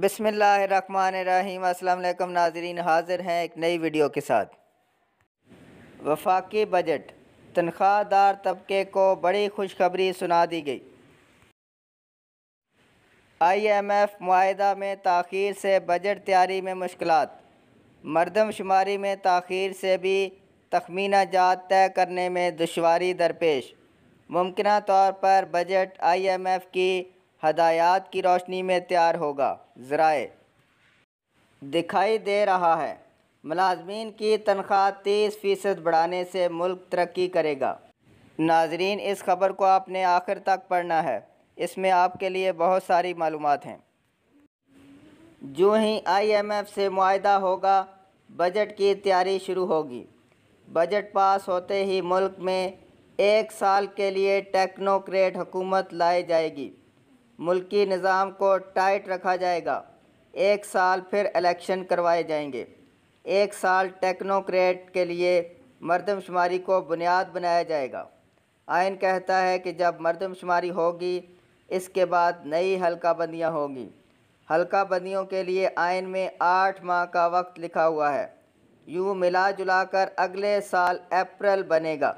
बसमीम् अल्लाम नाजरीन हाज़िर हैं एक नई वीडियो के साथ वफाकी बजट तनख्वाहदार तबके को बड़ी खुशखबरी सुना दी गई आई एम एफ़ माहा में तखिर से बजट तैयारी में मुश्किल मरदमशुमारी में तखिर से भी तखमीना जात तय करने में दुशारी दरपेश मुमकिन तौर पर बजट आई एम एफ़ की हदायत की रोशनी में तैयार होगा ज़राए दिखाई दे रहा है मलाजमीन की तनख्वाह तीस फ़ीसद बढ़ाने से मुल्क तरक्की करेगा नाजरीन इस खबर को आपने आखिर तक पढ़ना है इसमें आपके लिए बहुत सारी मालूम हैं जो ही आईएमएफ से माहा होगा बजट की तैयारी शुरू होगी बजट पास होते ही मुल्क में एक साल के लिए टेक्नोक्रेट हुकूमत लाई जाएगी मुल्की निज़ाम को टाइट रखा जाएगा एक साल फिर इलेक्शन करवाए जाएंगे एक साल टेक्नोक्रेट के लिए मरदमशुमारी को बुनियाद बनाया जाएगा आयन कहता है कि जब मरदमशुमारी होगी इसके बाद नई हल्का बंदियाँ होंगी हल्का बंदियों के लिए आयन में आठ माह का वक्त लिखा हुआ है यूँ मिला जुला कर अगले साल अप्रैल बनेगा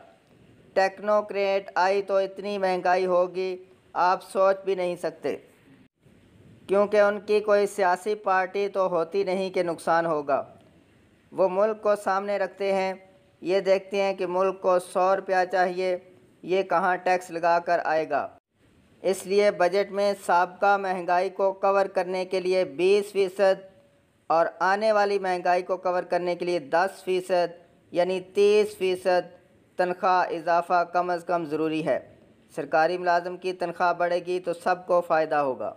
टेक्नोक्रेट आई तो इतनी महंगाई होगी आप सोच भी नहीं सकते क्योंकि उनकी कोई सियासी पार्टी तो होती नहीं कि नुकसान होगा वो मुल्क को सामने रखते हैं ये देखते हैं कि मुल्क को सौ रुपया चाहिए ये कहाँ टैक्स लगा कर आएगा इसलिए बजट में सबका महंगाई को कवर करने के लिए बीस फ़ीसद और आने वाली महंगाई को कवर करने के लिए दस फ़ीसद यानी तीस फ़ीसद तनख्वाह इजाफा कम अज़ कम ज़रूरी है सरकारी मुलाजम की तनख्वाह बढ़ेगी तो सबको फ़ायदा होगा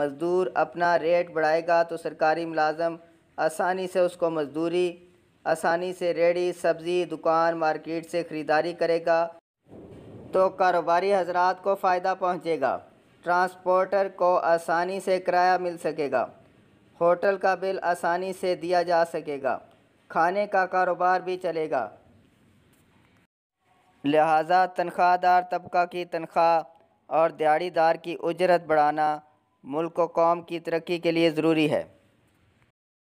मज़दूर अपना रेट बढ़ाएगा तो सरकारी मुलाजम आसानी से उसको मजदूरी आसानी से रेडी सब्ज़ी दुकान मार्केट से ख़रीदारी करेगा तो कारोबारी हजरात को फ़ायदा पहुँचेगा ट्रांसपोर्टर को आसानी से किराया मिल सकेगा होटल का बिल आसानी से दिया जा सकेगा खाने का कारोबार भी चलेगा लिहाजा तनख्वाहदार तबका की तनख्वाह और दिहाड़ीदार की उजरत बढ़ाना मुल्क व कौम की तरक्की के लिए ज़रूरी है